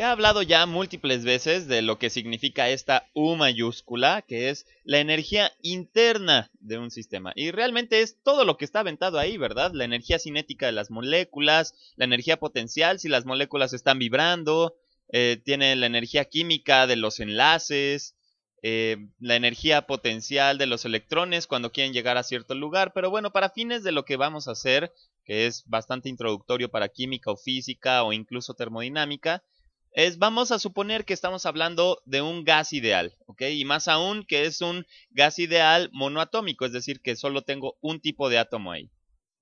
He hablado ya múltiples veces de lo que significa esta U mayúscula, que es la energía interna de un sistema. Y realmente es todo lo que está aventado ahí, ¿verdad? La energía cinética de las moléculas, la energía potencial si las moléculas están vibrando, eh, tiene la energía química de los enlaces, eh, la energía potencial de los electrones cuando quieren llegar a cierto lugar. Pero bueno, para fines de lo que vamos a hacer, que es bastante introductorio para química o física o incluso termodinámica, es vamos a suponer que estamos hablando de un gas ideal, ¿ok? Y más aún que es un gas ideal monoatómico, es decir, que solo tengo un tipo de átomo ahí.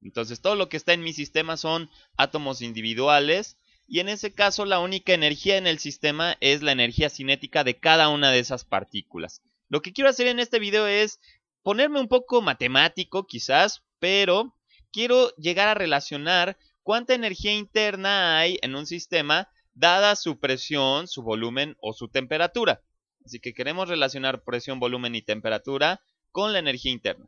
Entonces todo lo que está en mi sistema son átomos individuales y en ese caso la única energía en el sistema es la energía cinética de cada una de esas partículas. Lo que quiero hacer en este video es ponerme un poco matemático quizás, pero quiero llegar a relacionar cuánta energía interna hay en un sistema dada su presión, su volumen o su temperatura. Así que queremos relacionar presión, volumen y temperatura con la energía interna.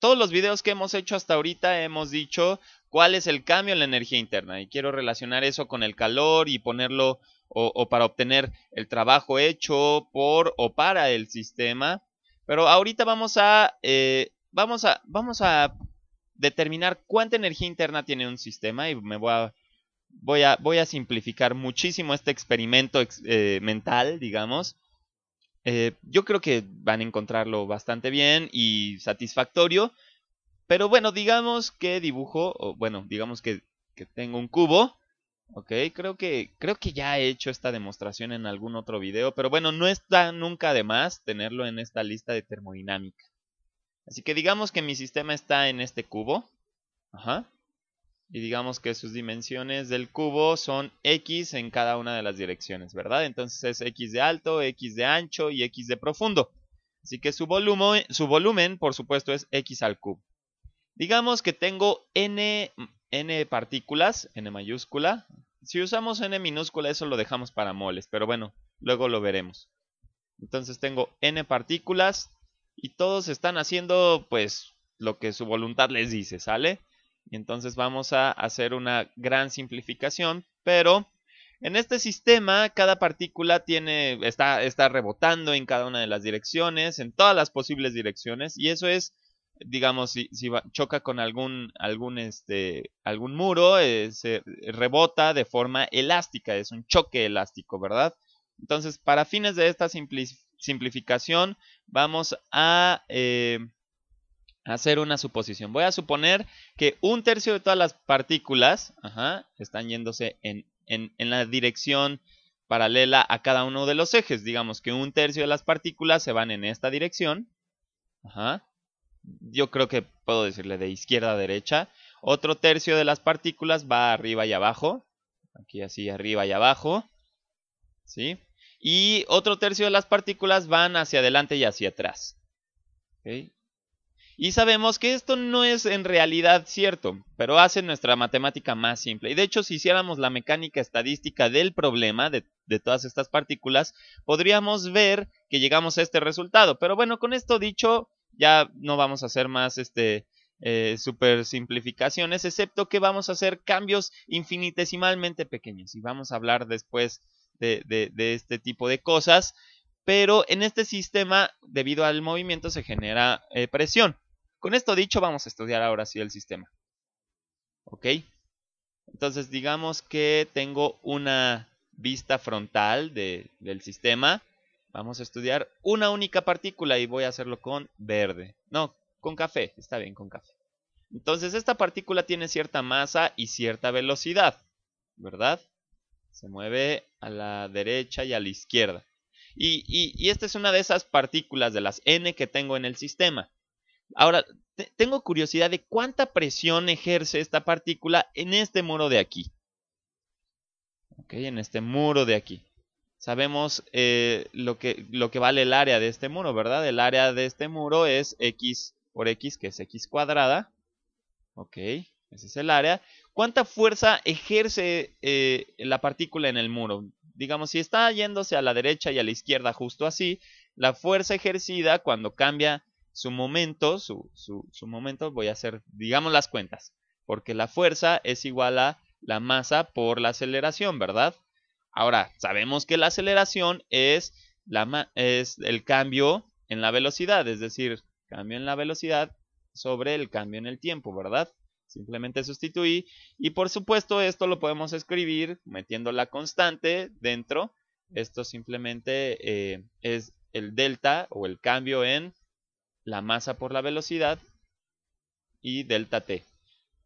Todos los videos que hemos hecho hasta ahorita hemos dicho cuál es el cambio en la energía interna y quiero relacionar eso con el calor y ponerlo o, para obtener el trabajo hecho por o para el sistema. Pero ahorita vamos a, eh, vamos a, vamos a determinar cuánta energía interna tiene un sistema y me voy a voy a, voy a simplificar muchísimo este experimento eh, mental, digamos. Eh, yo creo que van a encontrarlo bastante bien y satisfactorio. Pero bueno, digamos que dibujo, o bueno, digamos que, que tengo un cubo. Ok, creo que, creo que ya he hecho esta demostración en algún otro video, pero bueno, no está nunca de más tenerlo en esta lista de termodinámica. Así que digamos que mi sistema está en este cubo. Ajá y digamos que sus dimensiones del cubo son x en cada una de las direcciones, ¿verdad? Entonces es x de alto, x de ancho y x de profundo. Así que su volumen, su volumen por supuesto, es x al cubo. Digamos que tengo n, n partículas, n mayúscula. Si usamos n minúscula, eso lo dejamos para moles, pero bueno, luego lo veremos. Entonces tengo n partículas y todos están haciendo, pues, lo que su voluntad les dice, ¿sale? Y entonces vamos a hacer una gran simplificación, pero en este sistema cada partícula tiene, está, está rebotando en cada una de las direcciones, en todas las posibles direcciones, y eso es digamos, si, choca con algún, algún, este, algún muro, eh, se rebota de forma elástica, es un choque elástico, ¿verdad? Entonces, para fines de esta simplificación, vamos a eh, hacer una suposición. Voy a suponer que un tercio de todas las partículas ajá, están yéndose en, la dirección paralela a cada uno de los ejes. Digamos que un tercio de las partículas se van en esta dirección. Ajá. Yo creo que puedo decirle de izquierda a derecha. Otro tercio de las partículas va arriba y abajo. Aquí así, arriba y abajo. ¿Sí? Y otro tercio de las partículas van hacia adelante y hacia atrás. ¿Okay? Y sabemos que esto no es en realidad cierto, pero hace nuestra matemática más simple. Y de hecho, si hiciéramos la mecánica estadística del problema de, todas estas partículas, podríamos ver que llegamos a este resultado. Pero bueno, con esto dicho, ya no vamos a hacer más este, eh, super simplificaciones, excepto que vamos a hacer cambios infinitesimalmente pequeños. Y vamos a hablar después de, este tipo de cosas. Pero en este sistema, debido al movimiento, se genera eh, presión. Con esto dicho, vamos a estudiar ahora sí el sistema. ¿Ok? Entonces digamos que tengo una vista frontal del sistema. Vamos a estudiar una única partícula y voy a hacerlo con verde. No, con café. Está bien, con café. Entonces esta partícula tiene cierta masa y cierta velocidad. ¿Verdad? Se mueve a la derecha y a la izquierda. y esta es una de esas partículas de las n que tengo en el sistema. Ahora, tengo curiosidad de cuánta presión ejerce esta partícula en este muro de aquí. Ok, en este muro de aquí. Sabemos eh, lo, que, lo que vale el área de este muro, ¿verdad? El área de este muro es x por x, que es x cuadrada. Ok, ese es el área. ¿Cuánta fuerza ejerce eh, la partícula en el muro? Digamos, si está yéndose a la derecha y a la izquierda justo así, la fuerza ejercida cuando cambia su momento, su, su, momento, voy a hacer, digamos, las cuentas. Porque la fuerza es igual a la masa por la aceleración, ¿verdad? Ahora, sabemos que la aceleración es, la es el cambio en la velocidad, es decir, cambio en la velocidad sobre el cambio en el tiempo, ¿verdad? Simplemente sustituí y por supuesto esto lo podemos escribir metiendo la constante dentro. Esto simplemente eh, es el delta o el cambio en la masa por la velocidad y delta t.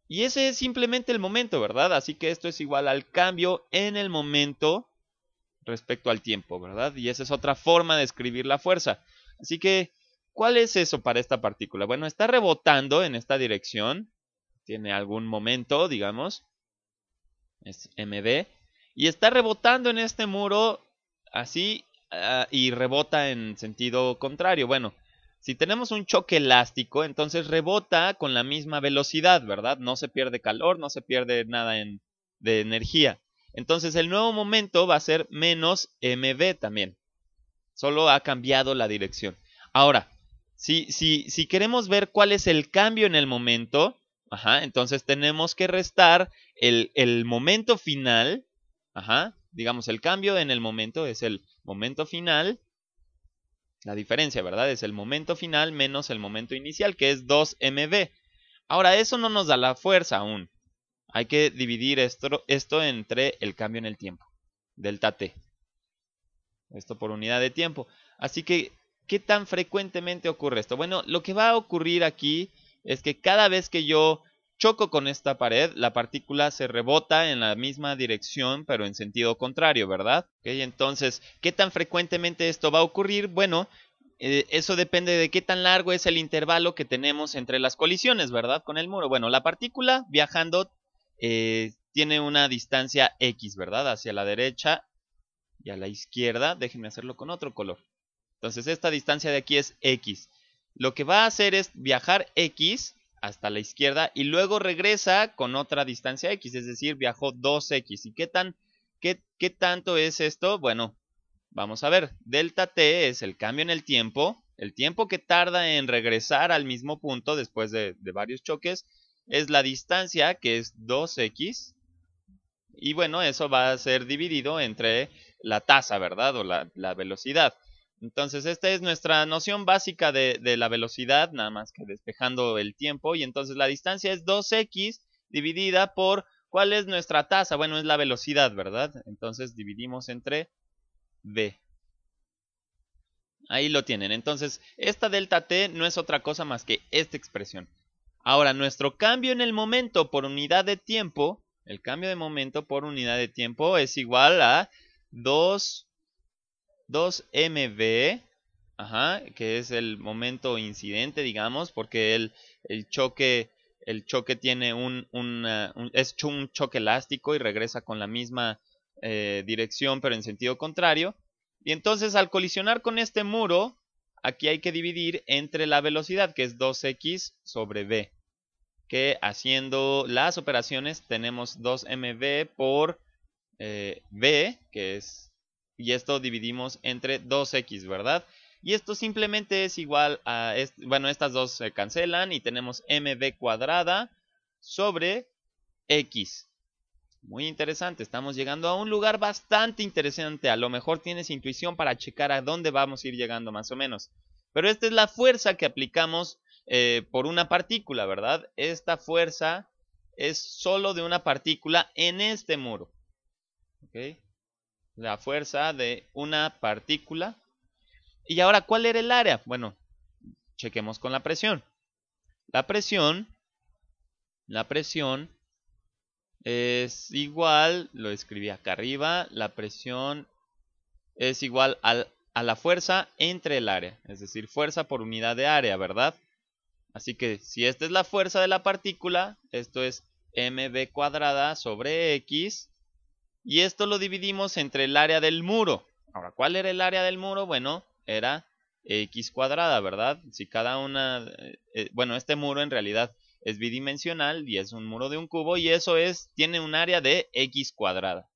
Y ese es simplemente el momento, ¿verdad? Así que esto es igual al cambio en el momento respecto al tiempo, ¿verdad? Y esa es otra forma de escribir la fuerza. Así que, ¿cuál es eso para esta partícula? Bueno, está rebotando en esta dirección, tiene algún momento, digamos, es MB, y está rebotando en este muro así ah, y rebota en sentido contrario. Bueno, si tenemos un choque elástico, entonces rebota con la misma velocidad, ¿verdad? No se pierde calor, no se pierde nada en, de energía. Entonces el nuevo momento va a ser menos mv también. Solo ha cambiado la dirección. Ahora, si, si, si queremos ver cuál es el cambio en el momento, ajá, entonces tenemos que restar el, el momento final, ajá, digamos el cambio en el momento es el momento final la diferencia, ¿verdad? Es el momento final menos el momento inicial, que es 2 mv. Ahora, eso no nos da la fuerza aún. Hay que dividir esto, esto entre el cambio en el tiempo, delta t. Esto por unidad de tiempo. Así que, ¿qué tan frecuentemente ocurre esto? Bueno, lo que va a ocurrir aquí es que cada vez que yo choco con esta pared, la partícula se rebota en la misma dirección, pero en sentido contrario, ¿verdad? Okay, entonces, ¿qué tan frecuentemente esto va a ocurrir? Bueno, eh, eso depende de qué tan largo es el intervalo que tenemos entre las colisiones, ¿verdad? Con el muro. Bueno, la partícula viajando eh, tiene una distancia X, ¿verdad? Hacia la derecha y a la izquierda. Déjenme hacerlo con otro color. Entonces, esta distancia de aquí es X. Lo que va a hacer es viajar X hasta la izquierda y luego regresa con otra distancia x, es decir, viajó 2x. ¿Y qué, tan, qué, qué tanto es esto? Bueno, vamos a ver. Delta t es el cambio en el tiempo, el tiempo que tarda en regresar al mismo punto después de, varios choques, es la distancia que es 2x. Y bueno, eso va a ser dividido entre la tasa, ¿verdad? O la velocidad. Entonces, esta es nuestra noción básica de, la velocidad, nada más que despejando el tiempo. Y entonces la distancia es 2x dividida por cuál es nuestra tasa. Bueno, es la velocidad, ¿verdad? Entonces dividimos entre v. Ahí lo tienen. Entonces, esta delta t no es otra cosa más que esta expresión. Ahora, nuestro cambio en el momento por unidad de tiempo, el cambio de momento por unidad de tiempo es igual a 2 2MB, e, ajá, que es el momento incidente, digamos, porque el, el choque el choque tiene un, un, es un choque elástico y regresa con la misma eh, dirección pero en sentido contrario. Y entonces al colisionar con este muro, aquí hay que dividir entre la velocidad que es 2x sobre b, que haciendo las operaciones tenemos 2 mb e por eh, b, que es y esto dividimos entre 2x, ¿verdad? Y esto simplemente es igual a, bueno, estas dos se cancelan y tenemos mb cuadrada sobre x. Muy interesante, estamos llegando a un lugar bastante interesante. A lo mejor tienes intuición para checar a dónde vamos a ir llegando más o menos. Pero esta es la fuerza que aplicamos eh, por una partícula, ¿verdad? Esta fuerza es solo de una partícula en este muro. ¿Ok? la fuerza de una partícula. Y ahora, ¿cuál era el área? Bueno, chequemos con la presión. La presión, la presión es igual, lo escribí acá arriba, la presión es igual a la fuerza entre el área, es decir, fuerza por unidad de área, ¿verdad? Así que si esta es la fuerza de la partícula, esto es mv cuadrada sobre x y esto lo dividimos entre el área del muro. Ahora, ¿cuál era el área del muro? Bueno, era x cuadrada, ¿verdad? Si cada una... Eh, eh, bueno, este muro en realidad es bidimensional y es un muro de un cubo y eso es, tiene un área de x cuadrada.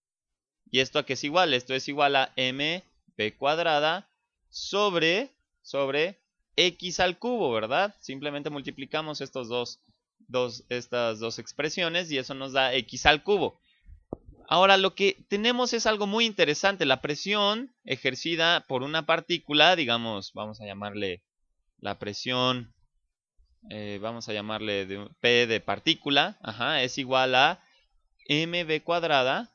¿Y esto a qué es igual? Esto es igual a b cuadrada sobre, sobre x al cubo, ¿verdad? Simplemente multiplicamos estos dos, dos, estas dos expresiones y eso nos da x al cubo. Ahora lo que tenemos es algo muy interesante, la presión ejercida por una partícula, digamos, vamos a llamarle la presión, eh, vamos a llamarle P de partícula, ajá, es igual a mv cuadrada,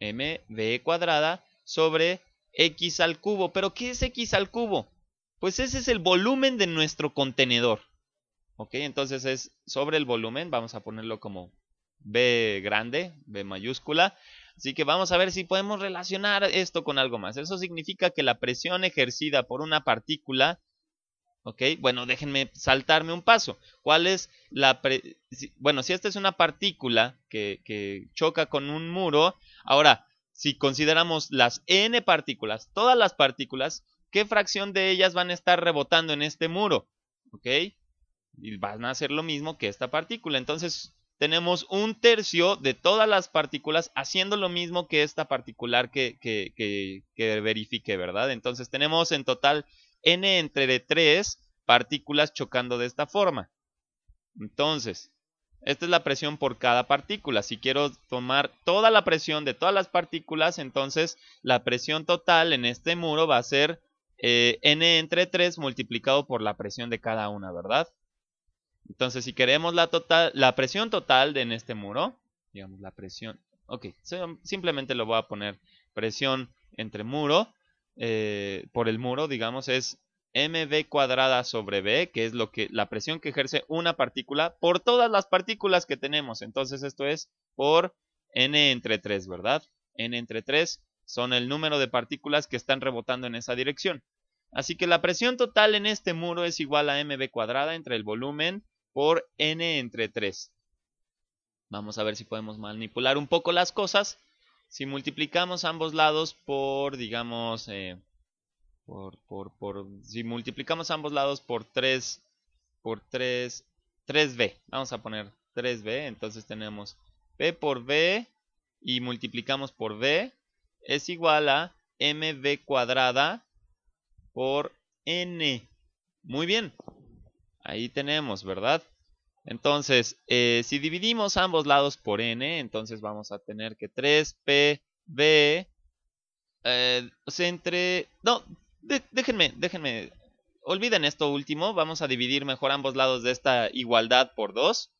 mv cuadrada sobre x al cubo. ¿Pero qué es x al cubo? Pues ese es el volumen de nuestro contenedor. ¿Ok? Entonces es sobre el volumen, vamos a ponerlo como B grande, B mayúscula. Así que vamos a ver si podemos relacionar esto con algo más. Eso significa que la presión ejercida por una partícula ¿Ok? Bueno, déjenme saltarme un paso. ¿Cuál es la... Bueno, si esta es una partícula que, que, choca con un muro, ahora, si consideramos las n partículas, todas las partículas, ¿qué fracción de ellas van a estar rebotando en este muro? ¿Ok? Y van a hacer lo mismo que esta partícula. Entonces, tenemos un tercio de todas las partículas haciendo lo mismo que esta particular que, verifique, ¿verdad? Entonces tenemos en total n entre 3 partículas chocando de esta forma. Entonces, esta es la presión por cada partícula. Si quiero tomar toda la presión de todas las partículas, entonces la presión total en este muro va a ser eh, n entre 3 multiplicado por la presión de cada una, ¿verdad? Entonces, si queremos la, total, la presión total de en este muro, digamos la presión, ok, simplemente lo voy a poner presión entre muro, eh, por el muro, digamos, es mv cuadrada sobre b, que es lo que, la presión que ejerce una partícula por todas las partículas que tenemos. Entonces, esto es por n entre 3, ¿verdad? n entre 3 son el número de partículas que están rebotando en esa dirección. Así que la presión total en este muro es igual a mv cuadrada entre el volumen por n entre 3. Vamos a ver si podemos manipular un poco las cosas. Si multiplicamos ambos lados por, digamos, eh, por, por, por, si multiplicamos ambos lados por 3, por 3, 3b, vamos a poner 3b, entonces tenemos p por b y multiplicamos por b es igual a mb cuadrada por n. Muy bien, Ahí tenemos, ¿verdad? Entonces, eh, si dividimos ambos lados por n, entonces vamos a tener que 3pb... Eh, entre... No, déjenme, déjenme... Olviden esto último, vamos a dividir mejor ambos lados de esta igualdad por 2.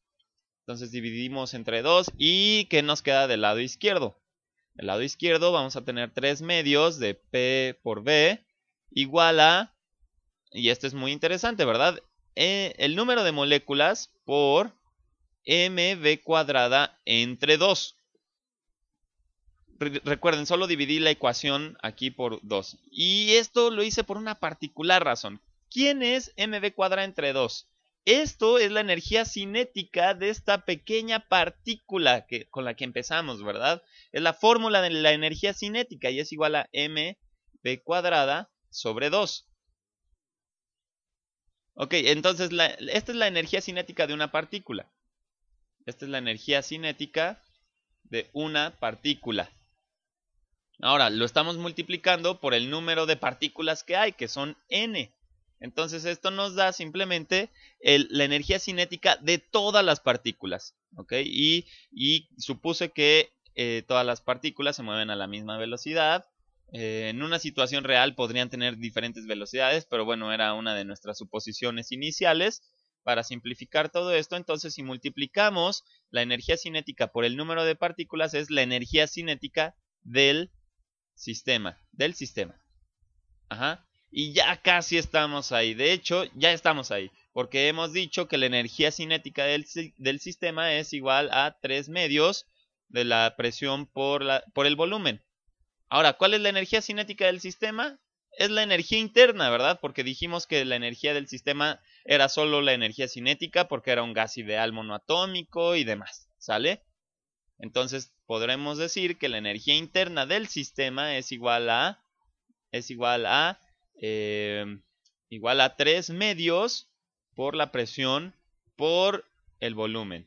Entonces dividimos entre 2 y ¿qué nos queda del lado izquierdo? Del lado izquierdo vamos a tener 3 medios de p por b igual a... Y esto es muy interesante, ¿verdad? Eh, el número de moléculas por mv cuadrada entre 2. recuerden, solo dividí la ecuación aquí por 2. Y esto lo hice por una particular razón. ¿Quién es mv cuadrada entre 2? Esto es la energía cinética de esta pequeña partícula que, con la que empezamos, ¿verdad? Es la fórmula de la energía cinética y es igual a mv cuadrada sobre 2. Ok, entonces la, esta es la energía cinética de una partícula. Esta es la energía cinética de una partícula. Ahora, lo estamos multiplicando por el número de partículas que hay, que son n. Entonces esto nos da simplemente la energía cinética de todas las partículas. ¿ok? Y, supuse que eh, todas las partículas se mueven a la misma velocidad eh, en una situación real podrían tener diferentes velocidades, pero bueno, era una de nuestras suposiciones iniciales. Para simplificar todo esto, entonces si multiplicamos la energía cinética por el número de partículas, es la energía cinética del sistema, del sistema. Ajá. Y ya casi estamos ahí. De hecho, ya estamos ahí. Porque hemos dicho que la energía cinética del, sistema es igual a 3 medios de la presión por el volumen. Ahora, ¿cuál es la energía cinética del sistema? Es la energía interna, ¿verdad? Porque dijimos que la energía del sistema era solo la energía cinética porque era un gas ideal monoatómico y demás, ¿sale? Entonces podremos decir que la energía interna del sistema es igual a es igual a eh, igual a 3 medios por la presión por el volumen.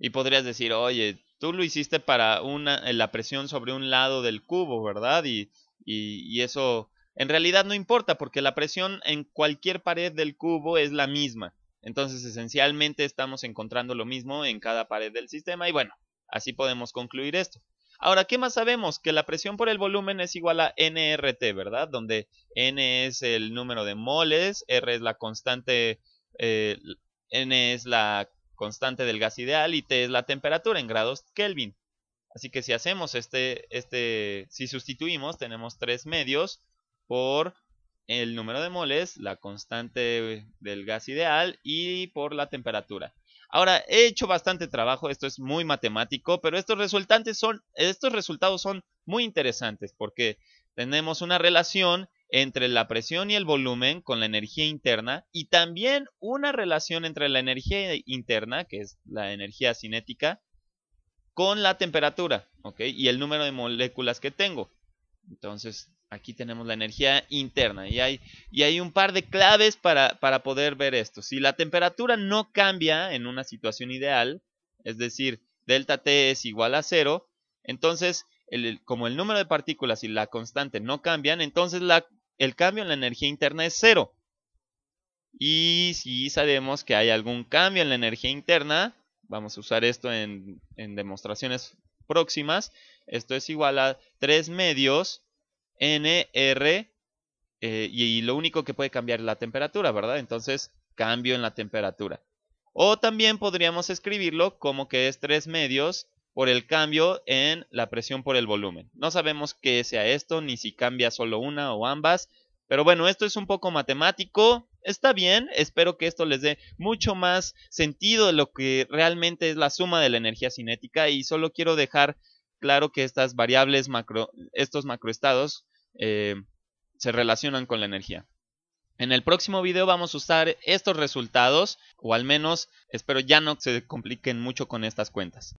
Y podrías decir, oye, tú lo hiciste para una, eh, la presión sobre un lado del cubo, ¿verdad? Y, y, eso en realidad no importa porque la presión en cualquier pared del cubo es la misma. Entonces esencialmente estamos encontrando lo mismo en cada pared del sistema y bueno, así podemos concluir esto. Ahora, ¿qué más sabemos? Que la presión por el volumen es igual a NRT, ¿verdad? Donde N es el número de moles, R es la constante, eh, N es la constante del gas ideal y T es la temperatura en grados Kelvin. Así que si hacemos este, este, si sustituimos, tenemos tres medios por el número de moles, la constante del gas ideal y por la temperatura. Ahora, he hecho bastante trabajo, esto es muy matemático, pero estos, resultantes son, estos resultados son muy interesantes porque tenemos una relación entre la presión y el volumen con la energía interna y también una relación entre la energía interna, que es la energía cinética, con la temperatura ok, y el número de moléculas que tengo. Entonces, aquí tenemos la energía interna y hay, y hay un par de claves para, para poder ver esto. Si la temperatura no cambia en una situación ideal, es decir, delta T es igual a cero, entonces como el número de partículas y la constante no cambian, entonces la el cambio en la energía interna es cero. Y si sabemos que hay algún cambio en la energía interna, vamos a usar esto en, demostraciones próximas, esto es igual a 3 medios NR eh, y, lo único que puede cambiar es la temperatura, ¿verdad? Entonces, cambio en la temperatura. O también podríamos escribirlo como que es 3 medios por el cambio en la presión por el volumen. No sabemos qué sea esto, ni si cambia solo una o ambas, pero bueno, esto es un poco matemático, está bien, espero que esto les dé mucho más sentido de lo que realmente es la suma de la energía cinética y solo quiero dejar claro que estas variables macro, estos macroestados eh, se relacionan con la energía. En el próximo video vamos a usar estos resultados, o al menos espero ya no se compliquen mucho con estas cuentas.